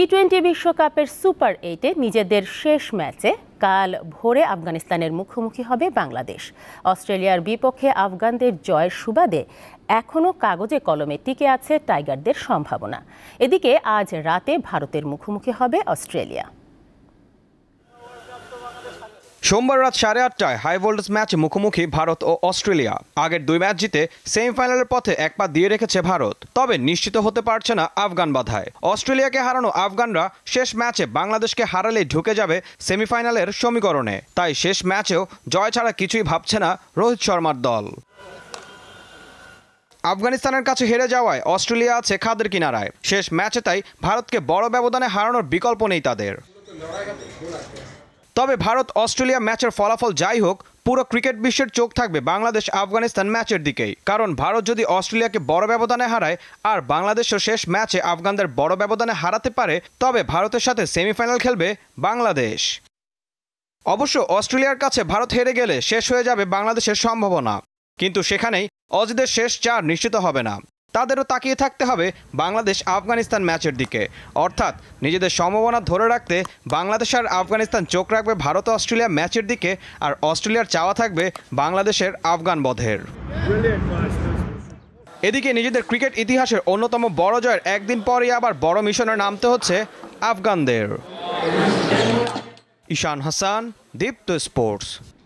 T twenty বিশ্বকাপের super এইটে নিজেদের শেষ ম্যাচে কাল ভোরে আফগানিস্তানের মুখোমুখি হবে বাংলাদেশ অস্ট্রেলিয়ার বিপক্ষে আফগানদের জয়ের সুবাদে এখনও কাগজে কলমে টিকে আছে টাইগারদের সম্ভাবনা এদিকে আজ রাতে ভারতের মুখোমুখি হবে অস্ট্রেলিয়া সোমবার রাত সাড়ে আটটায় হাই ভোল্টেজ ম্যাচে মুখোমুখি ভারত ও অস্ট্রেলিয়া আগের দুই ম্যাচ জিতে সেমিফাইনালের পথে এক পা দিয়ে রেখেছে ভারত তবে নিশ্চিত হতে পারছে না আফগান বাধায় অস্ট্রেলিয়াকে হারানো আফগানরা শেষ ম্যাচে বাংলাদেশকে হারালেই ঢুকে যাবে সেমিফাইনালের সমীকরণে তাই শেষ ম্যাচেও জয় ছাড়া কিছুই ভাবছে না রোহিত শর্মার দল আফগানিস্তানের কাছে হেরে যাওয়ায় অস্ট্রেলিয়া আছে খাদের কিনারায় শেষ ম্যাচে তাই ভারতকে বড় ব্যবধানে হারানোর বিকল্প নেই তাদের তবে ভারত অস্ট্রেলিয়া ম্যাচের ফলাফল যাই হোক পুরো ক্রিকেট বিশ্বের চোখ থাকবে বাংলাদেশ আফগানিস্তান ম্যাচের দিকেই কারণ ভারত যদি অস্ট্রেলিয়াকে বড় ব্যবধানে হারায় আর বাংলাদেশও শেষ ম্যাচে আফগানদের বড় ব্যবধানে হারাতে পারে তবে ভারতের সাথে সেমিফাইনাল খেলবে বাংলাদেশ অবশ্য অস্ট্রেলিয়ার কাছে ভারত হেরে গেলে শেষ হয়ে যাবে বাংলাদেশের সম্ভাবনা কিন্তু সেখানেই অজিদের শেষ চার নিশ্চিত হবে না তাদেরও তাকিয়ে থাকতে হবে বাংলাদেশ আফগানিস্তান ম্যাচের দিকে অর্থাৎ নিজেদের সম্ভাবনা ধরে রাখতে বাংলাদেশ আর আফগানিস্তান চোখ রাখবে ভারত অস্ট্রেলিয়া ম্যাচের দিকে আর অস্ট্রেলিয়ার চাওয়া থাকবে বাংলাদেশের আফগান বধের এদিকে নিজেদের ক্রিকেট ইতিহাসের অন্যতম বড় জয়ের একদিন পরই আবার বড় মিশনে নামতে হচ্ছে আফগানদের ঈশান হাসান দীপ্ত স্পোর্টস